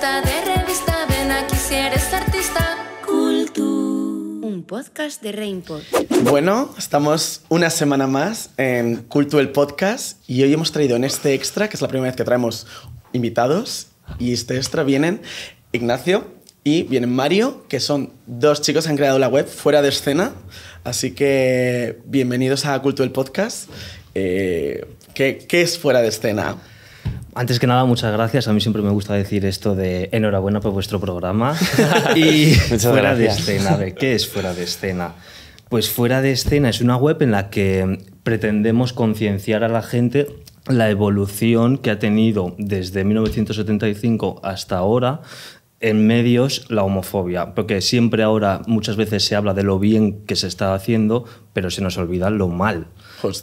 de revista, ven aquí si eres artista. Un podcast de Rainpod. Bueno, estamos una semana más en Culto el podcast y hoy hemos traído en este extra, que es la primera vez que traemos invitados, y este extra vienen Ignacio y vienen Mario, que son dos chicos que han creado la web fuera de escena. Así que bienvenidos a Culto el podcast. Eh, ¿Qué es fuera de escena? Antes que nada, muchas gracias. A mí siempre me gusta decir esto de enhorabuena por vuestro programa. y fuera de escena, ¿qué es fuera de escena? Pues fuera de escena es una web en la que pretendemos concienciar a la gente la evolución que ha tenido desde 1975 hasta ahora en medios la homofobia, porque siempre ahora muchas veces se habla de lo bien que se está haciendo, pero se nos olvida lo mal.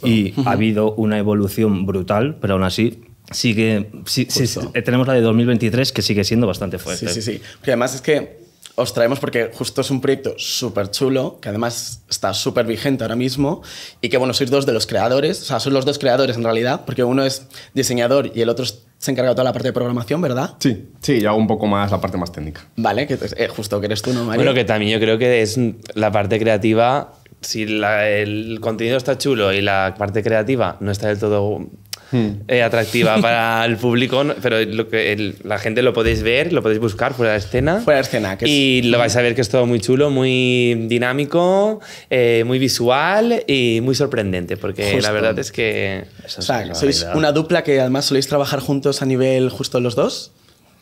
Y ha habido una evolución brutal, pero aún así sigue, sí, sí, eh, tenemos la de 2023 que sigue siendo bastante fuerte. Sí, sí, sí. Porque además es que os traemos porque justo es un proyecto súper chulo, que además está súper vigente ahora mismo, y que bueno, sois dos de los creadores, o sea, sois los dos creadores en realidad, porque uno es diseñador y el otro se encarga de toda la parte de programación, ¿verdad? Sí, sí, yo hago un poco más la parte más técnica. Vale, que eh, justo que eres tú, ¿no, Bueno, que también yo creo que es la parte creativa, si el contenido está chulo y la parte creativa no está del todo Hmm. Eh, atractiva para el público, pero lo que la gente lo podéis ver, lo podéis buscar fuera de escena. Fuera de escena, que Y lo vais a ver que es todo muy chulo, muy dinámico, eh, muy visual y muy sorprendente, porque la verdad es que. O sea, sois una dupla que además soléis trabajar juntos a nivel justo los dos.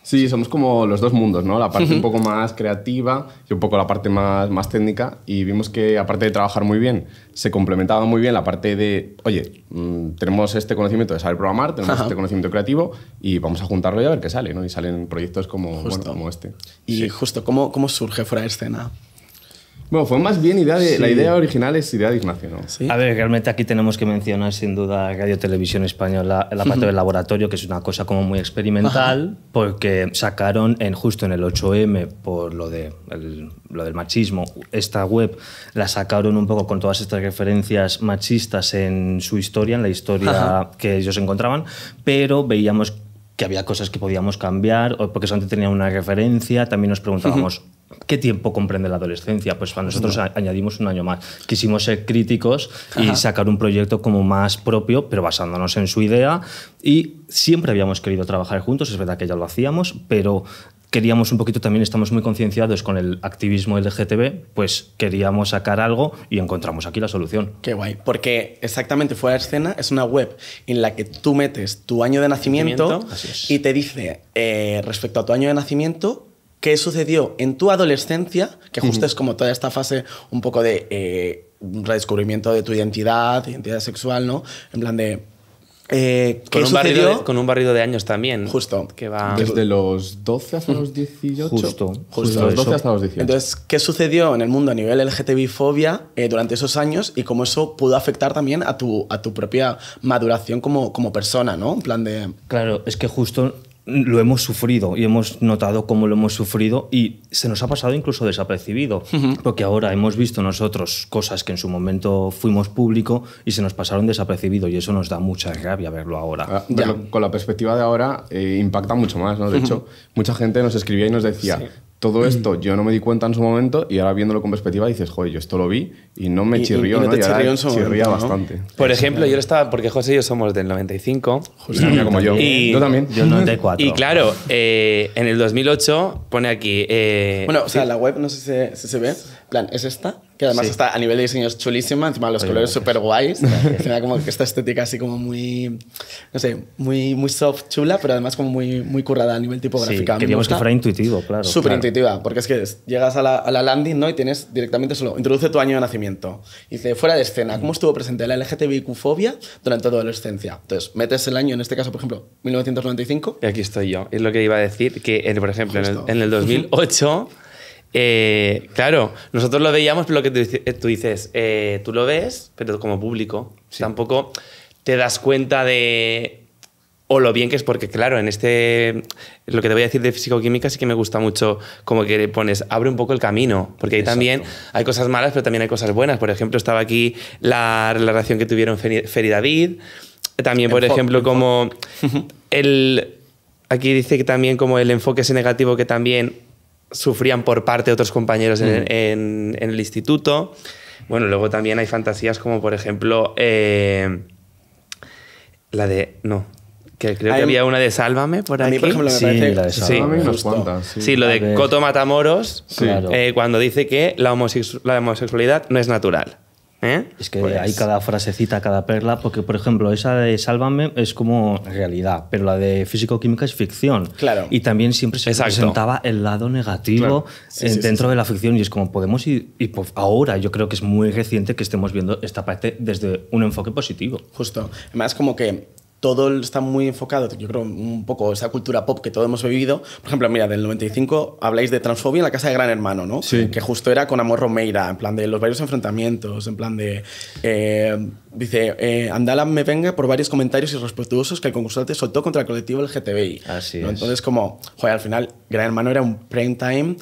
Sí, somos como los dos mundos, ¿no? La parte un poco más creativa y un poco la parte más, más técnica. Y vimos que, aparte de trabajar muy bien, se complementaba muy bien la parte de, oye, mm, tenemos este conocimiento de saber programar, tenemos este conocimiento creativo y vamos a juntarlo y a ver qué sale, ¿no? Y salen proyectos como, como este. Y justo, ¿cómo, ¿cómo surge fuera de escena? Bueno, fue más bien idea la idea original es idea de Ignacio, A ver, realmente aquí tenemos que mencionar sin duda Radio Televisión Española, la parte del laboratorio, que es una cosa como muy experimental, porque sacaron en, justo en el 8M, por lo, de, lo del machismo, esta web la sacaron un poco con todas estas referencias machistas en su historia, en la historia que ellos encontraban, pero veíamos que había cosas que podíamos cambiar, porque antes tenía una referencia, también nos preguntábamos, ¿Qué tiempo comprende la adolescencia? Pues para nosotros añadimos un año más. Quisimos ser críticos y sacar un proyecto como más propio, pero basándonos en su idea. Y siempre habíamos querido trabajar juntos, es verdad que ya lo hacíamos, pero queríamos un poquito también, estamos muy concienciados con el activismo LGTB, pues queríamos sacar algo y encontramos aquí la solución. Qué guay, porque exactamente Fuera de Escena es una web en la que tú metes tu año de nacimiento, y te dice eh, respecto a tu año de nacimiento qué sucedió en tu adolescencia, que justo es como toda esta fase un poco de eh, redescubrimiento de tu identidad, identidad sexual, ¿no? En plan de... Eh, ¿qué con, un barrido de, con un barrido de años también. Justo. Que va... Desde los 12 hasta los 18. Justo. los 12 hasta los 18. Entonces, ¿qué sucedió en el mundo a nivel LGTBI-fobia eh, durante esos años y cómo eso pudo afectar también a tu, a tu propia maduración como, como persona, ¿no? En plan de. Claro, es que justo lo hemos sufrido y hemos notado cómo lo hemos sufrido y se nos ha pasado incluso desapercibido, porque ahora hemos visto nosotros cosas que en su momento fuimos público y se nos pasaron desapercibido y eso nos da mucha rabia verlo ahora. Ah, con la perspectiva de ahora eh, impacta mucho más, ¿no? De hecho, mucha gente nos escribía y nos decía, todo mm. esto yo no me di cuenta en su momento y ahora viéndolo con perspectiva dices, joder, yo esto lo vi y no me chirrió, ¿no? no, chirría bastante. Por ejemplo, yo estaba, porque José y yo somos del 95. José como yo. yo también. Yo 94. Y claro, eh, en el 2008 pone aquí... Eh, bueno, o sea, la web, no sé si se, se ve. plan, ¿es esta? Que además está a nivel de diseño es chulísima, encima los colores súper guays. Tiene como que esta estética así como muy, no sé, muy, muy soft, chula, pero además como muy, muy currada a nivel tipográfico Sí, queríamos que fuera intuitivo, claro. Súper intuitiva, porque es que llegas a la, landing ¿no? y tienes directamente solo, introduce tu año de nacimiento. Y dice, fuera de escena, ¿cómo mm. estuvo presente la LGTBIQ-fobia durante toda la adolescencia? Entonces, metes el año, en este caso, por ejemplo, 1995. Y aquí estoy yo. Es lo que iba a decir, que, por ejemplo, en el, en el 2008... Eh, claro, nosotros lo veíamos, pero lo que tú dices, eh, tú lo ves, pero como público, tampoco te das cuenta de o lo bien que es porque, claro, en este, lo que te voy a decir de físicoquímica sí que me gusta mucho, como que le pones, abre un poco el camino, porque ahí también hay cosas malas, pero también hay cosas buenas. Por ejemplo, estaba aquí la relación que tuvieron Fer y David, también, por ejemplo, como el... Aquí dice que también como el enfoque es negativo, que también sufrían por parte de otros compañeros mm. en, el instituto. Bueno, luego también hay fantasías como, por ejemplo, eh, la de. No. Que creo que había una de Sálvame por ahí. por ejemplo, sí, de Sálvame, Sí. lo de Coto Matamoros, eh, cuando dice que la homosexualidad no es natural. ¿Eh? Es que pues hay cada frasecita, cada perla, porque por ejemplo, esa de Sálvame es como realidad, pero la de físico-química es ficción. Claro. Y también siempre se presentaba el lado negativo eh, dentro de la ficción, y es como podemos ir. Y pues, ahora yo creo que es muy reciente que estemos viendo esta parte desde un enfoque positivo. Justo. Además, como que todo está muy enfocado, yo creo, un poco esa cultura pop que todos hemos vivido. Por ejemplo, mira, del 95 habláis de transfobia en la casa de Gran Hermano, ¿no? Sí. Que justo era con Amor Romeira, en plan de los varios enfrentamientos, en plan de... Eh, dice, eh, Andala me venga por varios comentarios irrespetuosos que el concursante soltó contra el colectivo LGTBI. Así Entonces, como, joder, al final Gran Hermano era un prime time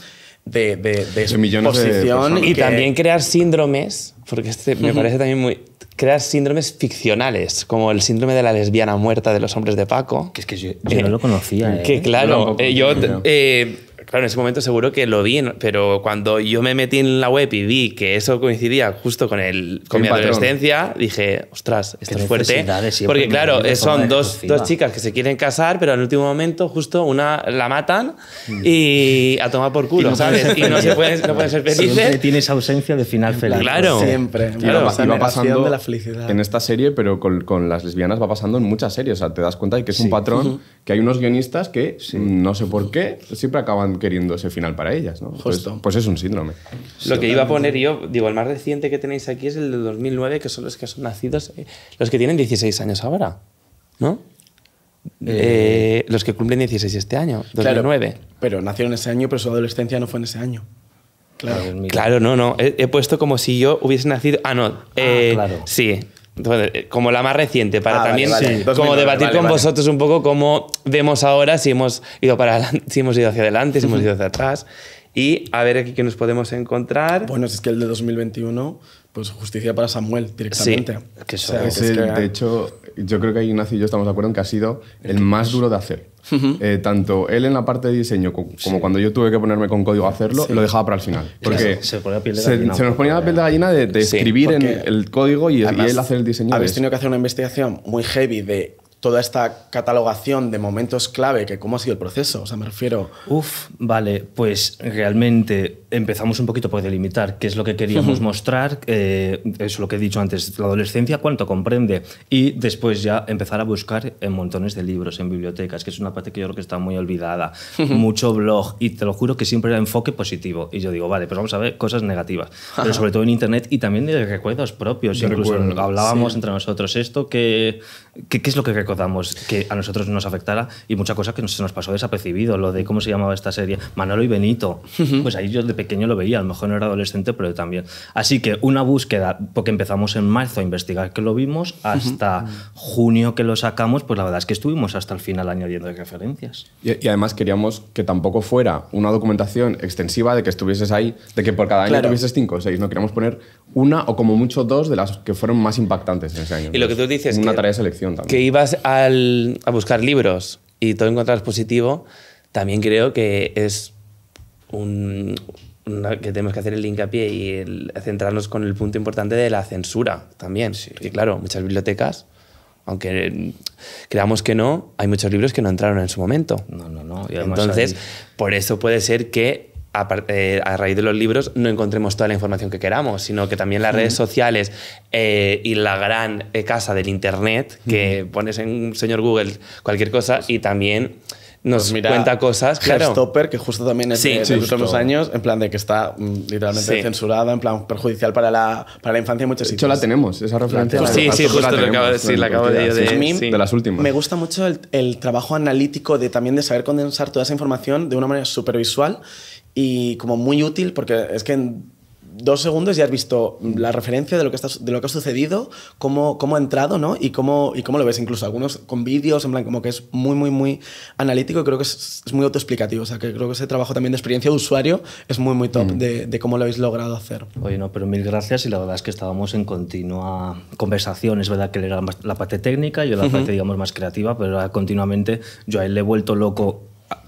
de, de, de, y también crear síndromes, porque este me parece también muy crear síndromes ficcionales, como el síndrome de la lesbiana muerta de los hombres de Paco. Que es que yo, no lo conocía. Que ¿eh? claro, eh, yo eh, claro, en ese momento seguro que lo vi, pero cuando yo me metí en la web y vi que eso coincidía justo con, el, mi adolescencia, dije, ostras, esto es fuerte. Porque claro, son dos, dos, chicas que se quieren casar, pero el último momento justo una la matan mm. y a tomar por culo, ¿sabes? Y no, se pueden, no ser felices. Siempre tienes ausencia de final feliz. Claro. Siempre. Claro. va pasando en esta serie, pero con, con, las lesbianas va pasando en muchas series. O sea, te das cuenta de que es un patrón, que hay unos guionistas que, no sé por qué, siempre acaban queriendo ese final para ellas. ¿no? Pues, pues es un síndrome. Lo que iba a poner yo, digo, el más reciente que tenéis aquí es el de 2009, que son los que son nacidos, eh, los que tienen 16 años ahora, ¿no? Eh. Eh, los que cumplen 16 este año, 2009. pero pero nacieron ese año, pero su adolescencia no fue en ese año. Claro, no, no. He, puesto como si yo hubiese nacido. Ah, no. Ah, sí, eh, como la más reciente, para ah, también como debatir con vosotros un poco cómo vemos ahora, si hemos ido para si hemos ido hacia adelante, si hemos ido hacia atrás. Y a ver aquí qué nos podemos encontrar. Bueno, es que el de 2021, pues justicia para Samuel directamente. Sí, que, eso, es el, de hecho, yo creo que Ignacio y yo estamos de acuerdo en que ha sido el más duro de hacer. Eh, tanto él en la parte de diseño como cuando yo tuve que ponerme con código a hacerlo, lo dejaba para el final. Porque se, nos ponía la piel de gallina de, escribir en el código y, él hacer el diseño. Habéis tenido que hacer una investigación muy heavy de toda esta catalogación de momentos clave, que cómo ha sido el proceso, o sea, me refiero... Uf, vale, pues realmente empezamos un poquito por delimitar qué es lo que queríamos mostrar, eh, es lo que he dicho antes, la adolescencia, cuánto comprende, y después ya empezar a buscar en montones de libros, en bibliotecas, que es una parte que yo creo que está muy olvidada, mucho blog, y te lo juro que siempre era enfoque positivo, y yo digo, vale, pues vamos a ver cosas negativas, pero sobre todo en Internet y también de recuerdos propios, incluso hablábamos entre nosotros esto, que, ¿qué es lo que recuerdo damos, que a nosotros nos afectara y muchas cosas que se nos pasó desapercibido, lo de cómo se llamaba esta serie, Manolo y Benito. Pues ahí yo de pequeño lo veía, a lo mejor no era adolescente, pero también. Así que una búsqueda, porque empezamos en marzo a investigar que lo vimos, hasta junio que lo sacamos, pues la verdad es que estuvimos hasta el final añadiendo referencias. Y, además queríamos que tampoco fuera una documentación extensiva de que estuvieses ahí, de que por cada año tuvieses cinco o seis, no queríamos poner una o como mucho dos de las que fueron más impactantes en ese año. Y lo que tú dices... Una que, tarea de selección también. Que ibas al, a buscar libros y todo encontrar positivo, también creo que es un, que tenemos que hacer el hincapié y centrarnos con el punto importante de la censura también. Sí. Porque claro, muchas bibliotecas, aunque creamos que no, hay muchos libros que no entraron en su momento. No, no, no. Entonces, por eso puede ser que eh, a, raíz de los libros no encontremos toda la información que queramos, sino que también las redes sociales eh, y la gran eh, casa del Internet, que pones en señor Google cualquier cosa y también nos pues cuenta cosas. Claro. Stopper, que justo también es sí, de, los últimos años, en plan de que está mm, literalmente censurada, en plan perjudicial para la, para la infancia en muchos sitios. De hecho, la tenemos, esa referencia. sí, sí, sí, justo acabo de decir, la acabo de, de, de las últimas. Me gusta mucho el, trabajo analítico de también de saber condensar toda esa información de una manera supervisual visual y como muy útil porque es que en dos segundos ya has visto la referencia de lo que, está, de lo que ha sucedido, cómo, cómo ha entrado, ¿no? Y cómo, y cómo lo ves, incluso algunos con vídeos, en plan, como que es muy, muy, muy analítico y creo que es, muy autoexplicativo. O sea, que creo que ese trabajo también de experiencia de usuario es muy, muy top mm. de, cómo lo habéis logrado hacer. Oye, no, pero mil gracias y la verdad es que estábamos en continua conversación. Es verdad que él era la parte técnica, yo la parte, digamos, más creativa, pero continuamente yo a él le he vuelto loco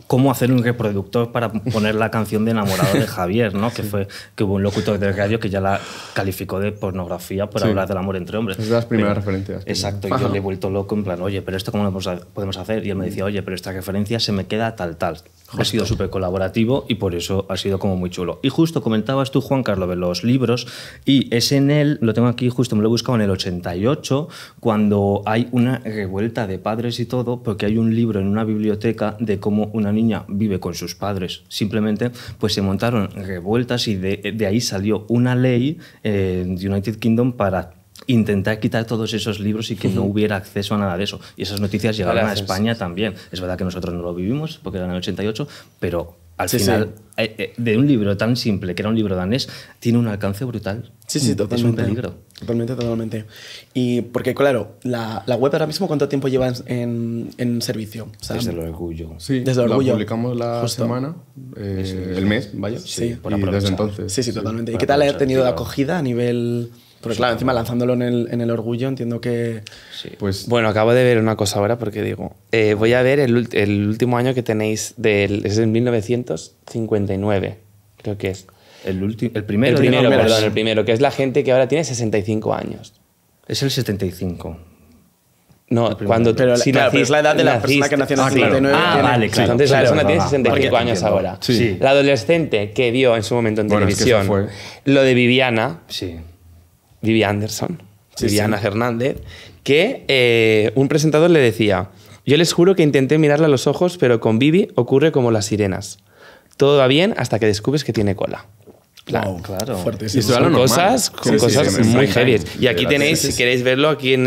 cómo hacer un reproductor para poner la canción de Enamorado de Javier, ¿no? Que fue que hubo un locutor de radio que ya la calificó de pornografía por hablar del amor entre hombres. Es de las primeras referencias. Exacto, yo le he vuelto loco en plan, oye, pero esto cómo lo podemos hacer? Y él me decía, oye, pero esta referencia se me queda tal, tal. Ha sido súper colaborativo y por eso ha sido como muy chulo. Y justo comentabas tú, Juan Carlos, de los libros, y es en él, lo tengo aquí justo, me lo he buscado en el 88, cuando hay una revuelta de padres y todo, porque hay un libro en una biblioteca de cómo una niña vive con sus padres. Simplemente, pues se montaron revueltas y de, ahí salió una ley eh, de United Kingdom para intentar quitar todos esos libros y que no hubiera acceso a nada de eso. Y esas noticias llegaron a España también. Es verdad que nosotros no lo vivimos porque era en el 88, pero al final, eh, eh, de un libro tan simple que era un libro danés, tiene un alcance brutal. Sí, sí, totalmente. Mm, es un peligro. Totalmente, totalmente. Y porque, claro, la, la web ahora mismo, ¿cuánto tiempo lleva en, en servicio? desde el orgullo. Sí, desde el orgullo. La publicamos la semana, eh, el mes, vaya. Sí, Por y desde entonces. Sí, sí, totalmente. ¿Y qué tal ha tenido acogida a nivel.? Pero claro, encima pues lanzándolo en el, en el orgullo, entiendo que. Sí. Pues... Bueno, acabo de ver una cosa ahora porque digo. Eh, voy a ver el, el, último año que tenéis, del, es en 1959, creo que es. El, último, el primero. El primero, perdón, el primero, que es la gente que ahora tiene 65 años. Es el 75. No, cuando pero, si claro, es la edad de la persona que nació en el 59. Ah, vale, claro. Entonces la persona tiene 65 años ahora. Sí. La adolescente que vio en su momento en televisión lo de Viviana, sí. Vivi Anderson, Viviana Hernández, que eh, un presentador le decía, yo les juro que intenté mirarla a los ojos, pero con Vivi ocurre como las sirenas. Todo va bien hasta que descubres que tiene cola. Claro, claro. cosas, cosas muy heavy. Y aquí tenéis, si queréis verlo, aquí en,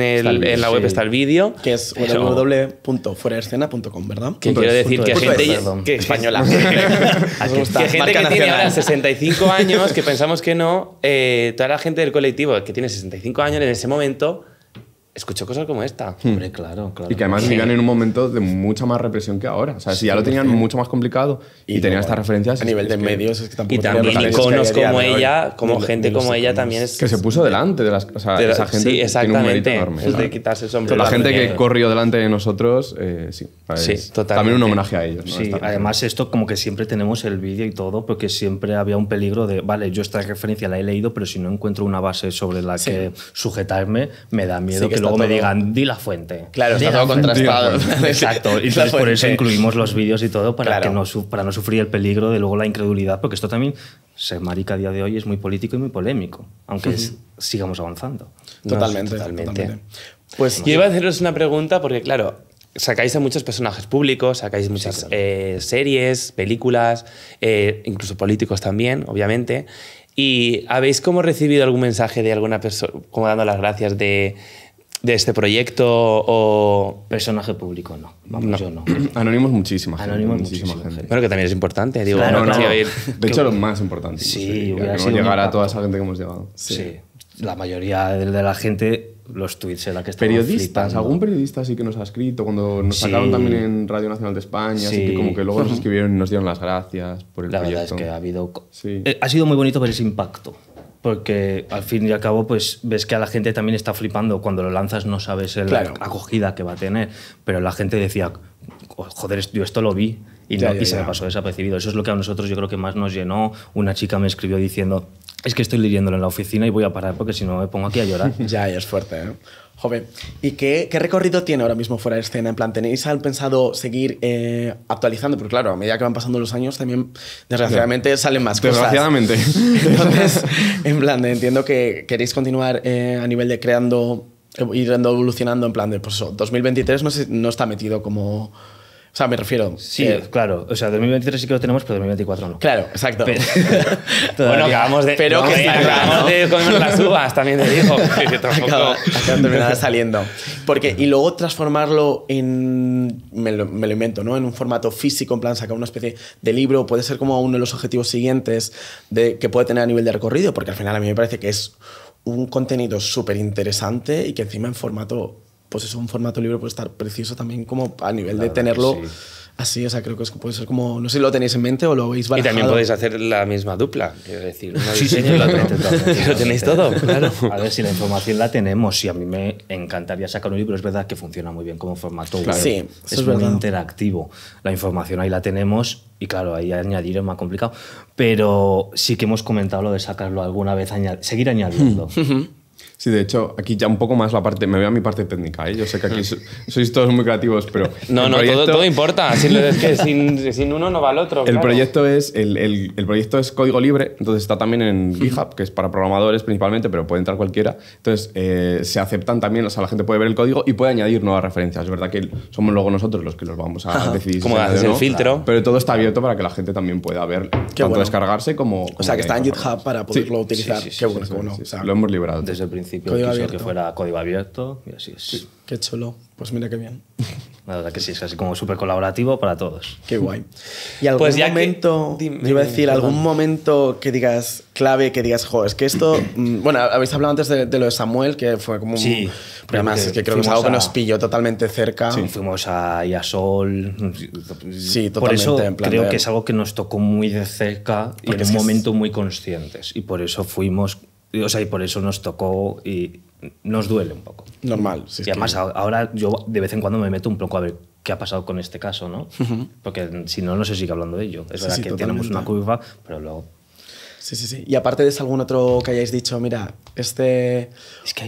la web está el vídeo. Que es www.fueraescena.com, ¿verdad? Que quiero decir que gente que española. que gente que tiene ahora 65 años, que pensamos que no, eh, toda la gente del colectivo que tiene 65 años en ese momento escuchó cosas como esta. Hmm. Hombre, claro, claro. Y que además vivían en un momento de mucha más represión que ahora. O sea, si ya lo tenían mucho más complicado y, tenía tenían estas referencias. A nivel de medios, es que tampoco. Y también iconos como ella, como gente como ella también es. Que se puso delante de las. esa gente sí, exactamente. enorme, es de quitarse el sombrero. La gente que corrió delante de nosotros, eh, sí. sí, totalmente. También un homenaje a ellos. Sí, además, esto como que siempre tenemos el vídeo y todo, porque siempre había un peligro de, vale, yo esta referencia la he leído, pero si no encuentro una base sobre la que sujetarme, me da miedo que lo luego me digan, di la fuente. Claro, está contrastado. Exacto. Y por eso incluimos los vídeos y todo para, no, para no sufrir el peligro de luego la incredulidad, porque esto también se marica a día de hoy, es muy político y muy polémico, aunque sigamos avanzando. Totalmente, totalmente. Pues yo iba a haceros una pregunta, porque claro, sacáis a muchos personajes públicos, sacáis muchas eh, series, películas, eh, incluso políticos también, obviamente. ¿Y habéis como recibido algún mensaje de alguna persona, como dando las gracias de, de este proyecto o...? Personaje público, no. Vamos, yo no. Anónimos. muchísima gente. gente. que también es importante. Digo, De hecho, lo más importante. Sí, no llegar a toda esa gente que hemos llegado. Sí. La mayoría de la gente, los tweets en la que Periodistas, algún periodista sí que nos ha escrito, cuando nos sacaron también en Radio Nacional de España, así que como que luego nos escribieron y nos dieron las gracias por el la La verdad es que ha habido... Eh, ha sido muy bonito ver ese impacto porque al fin y al cabo pues ves que a la gente también está flipando cuando lo lanzas no sabes la acogida que va a tener pero la gente decía joder yo esto lo vi y, se me pasó desapercibido eso es lo que a nosotros yo creo que más nos llenó una chica me escribió diciendo es que estoy leyéndolo en la oficina y voy a parar porque si no me pongo aquí a llorar. ya, es fuerte. ¿eh? Joven, ¿y qué, recorrido tiene ahora mismo fuera de escena? En plan, ¿tenéis pensado seguir eh, actualizando? Porque claro, a medida que van pasando los años también, desgraciadamente, salen más cosas. Desgraciadamente. Entonces, en plan, entiendo que queréis continuar eh, a nivel de creando, ir evolucionando en plan de, pues eso, 2023 no está metido como o sea, me refiero. Sí, eh, claro. O sea, 2023 sí que lo tenemos, pero 2024 no. Claro, exacto. bueno, acabamos de. Pero que acabamos de comernos las uvas, también te digo. Acaba, terminar saliendo. Porque, y luego transformarlo en. Me lo, invento, ¿no? En un formato físico, en plan, sacar una especie de libro, puede ser como uno de los objetivos siguientes de, que puede tener a nivel de recorrido, porque al final a mí me parece que es un contenido súper interesante y que encima en formato pues es un formato libro puede estar precioso también como a nivel de tenerlo así, o sea, creo que puede ser como, no sé si lo tenéis en mente o lo habéis barajado. Y también podéis hacer la misma dupla, quiero decir, uno diseño y lo lo tenéis todo, claro. A ver si la información la tenemos y a mí me encantaría sacar un libro, es verdad que funciona muy bien como formato claro. Sí, es, muy verdad. interactivo. La información ahí la tenemos y claro, ahí añadir es más complicado, pero sí que hemos comentado lo de sacarlo alguna vez, seguir añadiendo. Sí, de hecho, aquí ya un poco más la parte, me veo a mi parte técnica, ¿eh? yo sé que aquí sois todos muy creativos, pero... No, no, todo, importa, sin, uno no va el otro. El, proyecto es, el, el, proyecto es código libre, entonces está también en GitHub, que es para programadores principalmente, pero puede entrar cualquiera. Entonces eh, se aceptan también, o sea, la gente puede ver el código y puede añadir nuevas referencias. Es verdad que somos luego nosotros los que los vamos a decidir. Como haces el filtro. Pero todo está abierto para que la gente también pueda ver, tanto descargarse como, O sea, que, está en GitHub para poderlo utilizar. Sí, sí, Qué bueno, lo hemos liberado. Desde el principio que fuera código abierto y así es. qué chulo. Pues mira qué bien. La verdad que sí, es así como súper colaborativo para todos. Qué guay. ¿Y algún pues momento, iba a decir, algún momento que digas clave, que digas, jo, es que esto, mm, bueno, habéis hablado antes de, lo de Samuel, que fue como... un además, es que creo que es algo que nos pilló totalmente cerca. fuimos a Yasol. Sí, totalmente. Por eso creo que es algo que nos tocó muy de cerca y en un momento muy conscientes. Y por eso fuimos o sea, y por eso nos tocó y nos duele un poco. Normal. y además ahora yo de vez en cuando me meto un poco a ver qué ha pasado con este caso, ¿no? Porque mm, si no, no se sigue hablando de ello. Es verdad que tenemos una curva, pero luego Sí, sí, sí. Y aparte de algún otro que hayáis dicho, mira, este...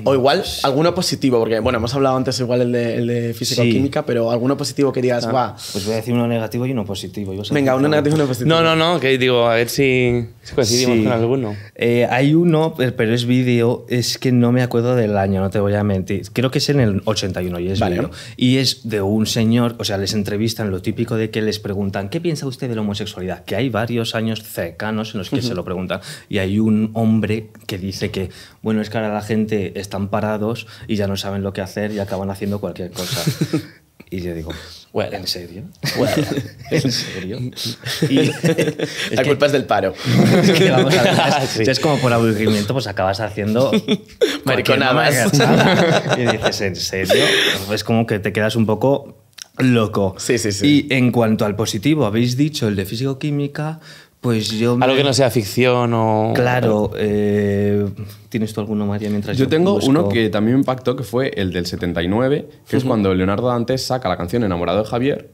o igual, alguno positivo, porque, bueno, hemos hablado antes igual el de, el química pero alguno positivo que digas, ah, pues voy a decir uno negativo y uno positivo. Venga, uno negativo y uno positivo. No, no, no, que digo, a ver si, coincidimos con alguno. Eh, hay uno, eh, pero es vídeo, es que no me acuerdo del año, no te voy a mentir. Creo que es en el 81 y es vídeo. Y es de un señor, o sea, les entrevistan lo típico de que les preguntan, ¿qué piensa usted de la homosexualidad? Que hay varios años cercanos en los que se lo preguntan Y hay un hombre que dice que, bueno, es que ahora la gente están parados y ya no saben lo que hacer y acaban haciendo cualquier cosa. Y yo digo, well, ¿en serio? Well, ¿En serio? la culpa es del paro. Es como por aburrimiento, pues acabas haciendo maricona más. Y dices, ¿en serio? Es como que te quedas un poco loco. Sí, sí, sí. Y en cuanto al positivo, habéis dicho el de físico-química, pues yo. Algo que no sea ficción o. Claro. Eh, ¿Tienes tú alguno, María, mientras yo. tengo uno que también me impactó, que fue el del 79, que es cuando Leonardo Dantes saca la canción Enamorado de Javier,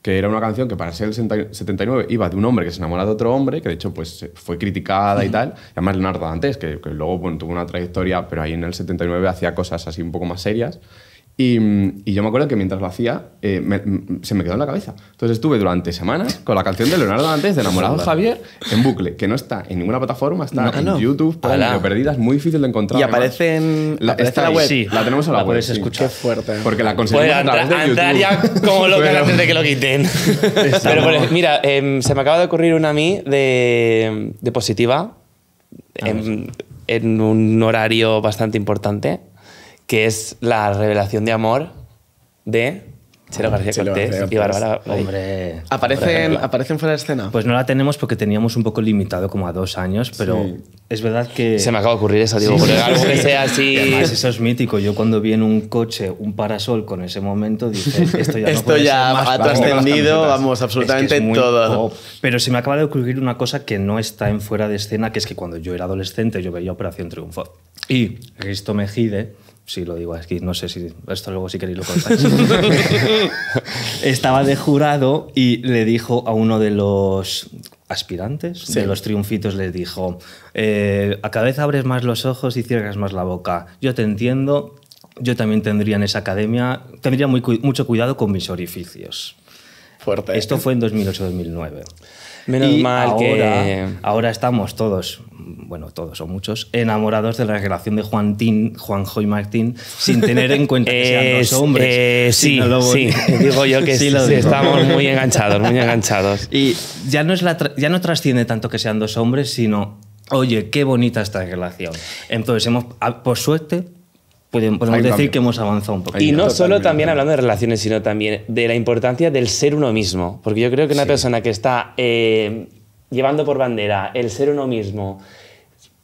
que era una canción que para ser el 79 iba de un hombre que se enamora de otro hombre, que de hecho pues, eh, fue criticada y tal. Y además Leonardo Dantes, que, luego tuvo una trayectoria, pero ahí en el 79 hacía cosas así un poco más serias. Mm, y, yo me acuerdo que mientras lo hacía, eh, mm, se me quedó en la cabeza. Entonces estuve durante semanas con la canción de Leonardo antes de Enamorado Javier, en bucle, que no está en ninguna plataforma, está en YouTube, pero perdida, es muy difícil de encontrar. Y aparece en la, web. La tenemos en la, web. Puedes escuchar fuerte. Porque la conseguimos a YouTube. como lo que antes de que lo quiten. pero mira, em, se me acaba de ocurrir una a mí de, positiva em, en un horario bastante importante que es la revelación de amor de Chelo ah, García Cortés y Bárbara Hombre. ¿Aparecen, ¿Aparecen fuera de escena? Pues no la tenemos porque teníamos un poco limitado, como a dos años, pero es verdad que. Se me acaba de ocurrir eso, digo, algo que sea así. eso es mítico. Yo cuando vi en un coche un parasol con ese momento, dije, esto ya, no ya más ha trascendido, vamos, absolutamente todo. Pero se me acaba de ocurrir una cosa que no está en fuera de escena, que es que cuando yo era adolescente, yo veía Operación Triunfo. Y Cristo Mejide Sí, lo digo aquí, no sé si esto luego si queréis lo contáis. Estaba de jurado y le dijo a uno de los aspirantes, de los triunfitos, le dijo, eh, «A a vez abres más los ojos y cierras más la boca. Yo te entiendo, yo también tendría en esa academia, tendría mucho cuidado con mis orificios. Esto fue en 2008-2009. Menos mal que ahora estamos todos, bueno, todos o muchos, enamorados de la relación de Juan joy Juanjo y Martín, sin tener en cuenta que sean dos hombres. Eh, sí, eh, digo yo que sí, estamos muy enganchados, muy enganchados. Y ya no, es la ya no trasciende tanto que sean dos hombres, sino, oye, qué bonita esta relación. Entonces, hemos, ah, por suerte, podemos decir que hemos avanzado un poco. Y no solo también hablando de relaciones, sino también de la importancia del ser uno mismo. Porque yo creo que una persona que está eh, llevando por bandera el ser uno mismo,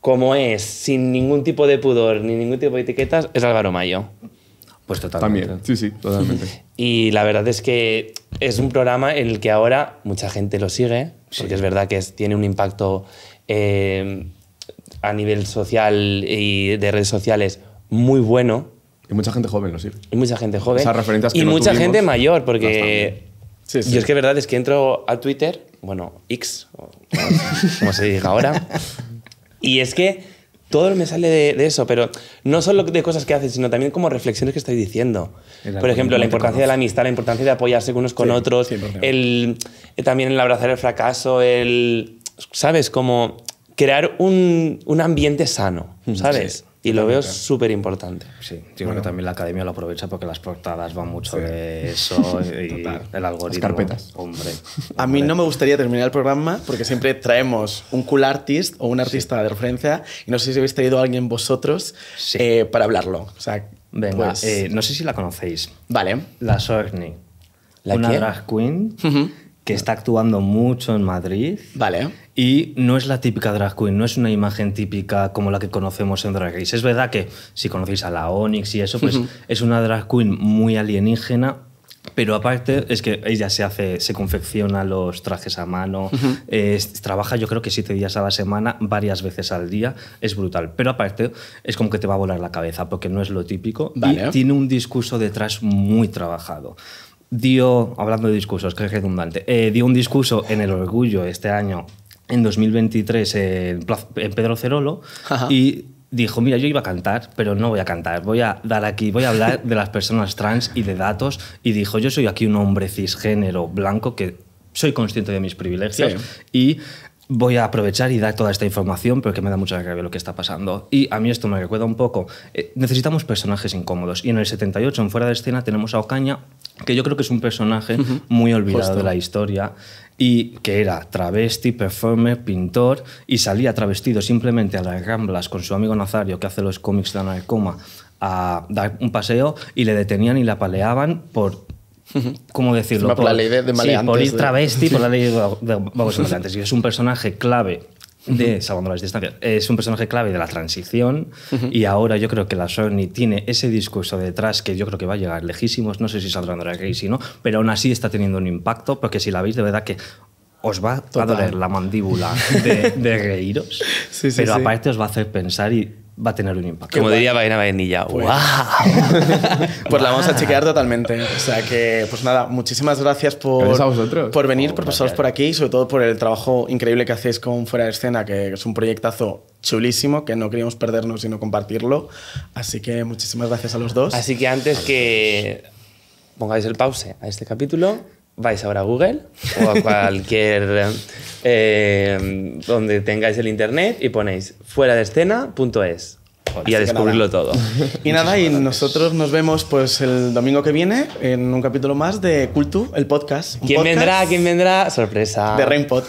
como es, sin ningún tipo de pudor ni ningún tipo de etiquetas, es Álvaro Mayo. Pues totalmente. También, sí, sí, totalmente. y la verdad es que es un programa en el que ahora mucha gente lo sigue, porque es verdad que tiene un impacto eh, a nivel social y de redes sociales muy bueno. Y mucha gente joven lo Y mucha gente joven. y mucha gente mayor, porque sí, yo es que verdad es que entro a Twitter, bueno, X, como se diga ahora, y es que todo me sale de, eso, pero no solo de cosas que haces, sino también como reflexiones que estoy diciendo. Por ejemplo, la importancia de la amistad, la importancia de apoyarse unos con otros, el, eh, también el abrazar el fracaso, el, ¿sabes? Como crear un, un ambiente sano, mm, ¿sabes? Y lo veo súper importante. Sí, yo bueno. creo que también la academia lo aprovecha porque las portadas van mucho de eso y el algoritmo. Las carpetas. Hombre, A mí no me gustaría terminar el programa porque siempre traemos un cool artist o un artista de referencia y no sé si habéis traído a alguien vosotros eh, para hablarlo. O sea, Venga, pues, eh, no sé si la conocéis. Vale. La Sorgni. ¿La una drag queen que está actuando mucho en Madrid. Vale y no es la típica drag queen, no es una imagen típica como la que conocemos en Drag Race. Es verdad que si conocéis a la Onyx y eso, pues es una drag queen muy alienígena, pero aparte es que ella se hace, se confecciona los trajes a mano, trabaja yo creo que siete días a la semana, varias veces al día, es brutal. Pero aparte es como que te va a volar la cabeza porque no es lo típico y tiene un discurso detrás muy trabajado. Dio, hablando de discursos, que es redundante, eh, dio un discurso en el orgullo este año en 2023 eh, en, Pedro Cerolo y dijo, mira, yo iba a cantar, pero no voy a cantar, voy a dar aquí, voy a hablar de las personas trans y de datos y dijo, yo soy aquí un hombre cisgénero blanco que soy consciente de mis privilegios y voy a aprovechar y dar toda esta información porque me da mucha gracia lo que está pasando. Y a mí esto me recuerda un poco. Eh, necesitamos personajes incómodos. Y en el 78, en Fuera de Escena, tenemos a Ocaña, que yo creo que es un personaje muy olvidado de la historia y que era travesti, performer, pintor y salía travestido simplemente a las gamblas con su amigo Nazario que hace los cómics de Coma, a dar un paseo y le detenían y la apaleaban por ¿Cómo decirlo? Por la ley de, sí, por ir travesti, por la ley de, Y es un personaje clave de Salvando las Distancias. Es un personaje clave de la transición y ahora yo creo que la Sony tiene ese discurso detrás que yo creo que va a llegar lejísimos. No sé si saldrá de la crisis, ¿no? Pero aún así está teniendo un impacto porque si la veis, de verdad que os va a doler la mandíbula de, reíros, sí, sí, pero aparte os va a hacer pensar y va a tener un impacto. Como diría Vaina Vainilla, pues, pues la vamos a chequear totalmente. O sea que, pues nada, muchísimas gracias por, por venir, por pasaros por aquí y sobre todo por el trabajo increíble que hacéis con Fuera de Escena, que es un proyectazo chulísimo que no queríamos perdernos sino compartirlo. Así que muchísimas gracias a los dos. Así que antes que pongáis el pause a este capítulo, vais ahora a Google o a cualquier eh, donde tengáis el internet y ponéis fuera de escena.es y a descubrirlo todo. Y nada, y nosotros nos vemos pues el domingo que viene en un capítulo más de Cultu, el podcast. ¿Quién vendrá? ¿Quién vendrá? Sorpresa. De Rainpod.